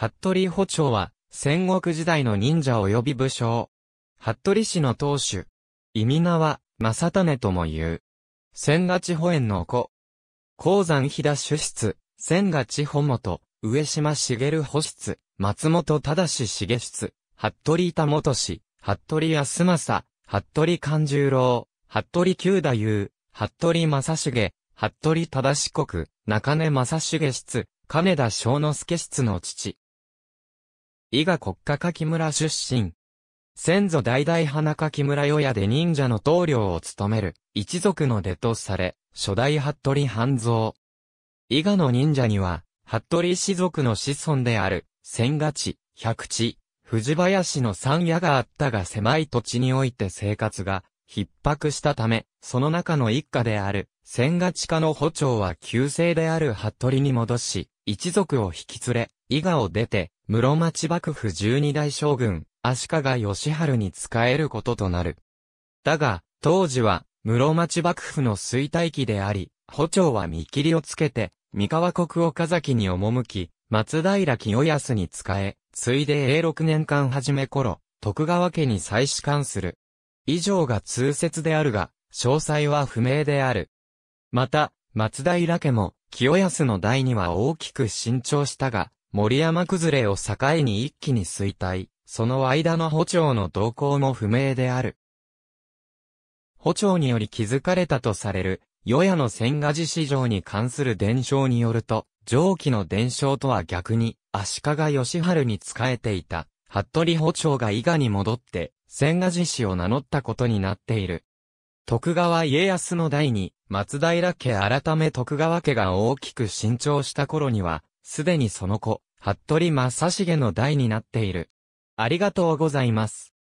服部補長は、戦国時代の忍者及び武将。服部氏の当主。意味名は、正種とも言う。千賀地保園の子。鉱山飛田主室、千賀地保元、上島茂保室、松本忠茂室、服部田元氏、服部康政、服部勘十郎、服部九太夫、服部正重、服部忠志国、中根正重室、金田正之助室の父。伊賀国家柿村出身。先祖代々花柿村与屋で忍者の棟梁を務める、一族の出とされ、初代服部半蔵。伊賀の忍者には、服部氏族の子孫である、千賀地、百地、藤林の三夜があったが狭い土地において生活が、逼迫したため、その中の一家である、千賀地下の補長は旧姓である服部に戻し、一族を引き連れ、伊賀を出て、室町幕府十二代将軍、足利義春に仕えることとなる。だが、当時は、室町幕府の衰退期であり、補長は見切りをつけて、三河国岡崎に赴き、松平清康に仕え、ついで永六年間始め頃、徳川家に再始官する。以上が通説であるが、詳細は不明である。また、松平家も、清康の代には大きく伸長したが、森山崩れを境に一気に衰退、その間の補調の動向も不明である。補調により築かれたとされる、与野の千賀寺市場に関する伝承によると、上記の伝承とは逆に、足利義春に仕えていた、服部補調が伊賀に戻って、千賀寺市を名乗ったことになっている。徳川家康の代に、松平家改め徳川家が大きく伸長した頃には、すでにその子、服部正成の代になっている。ありがとうございます。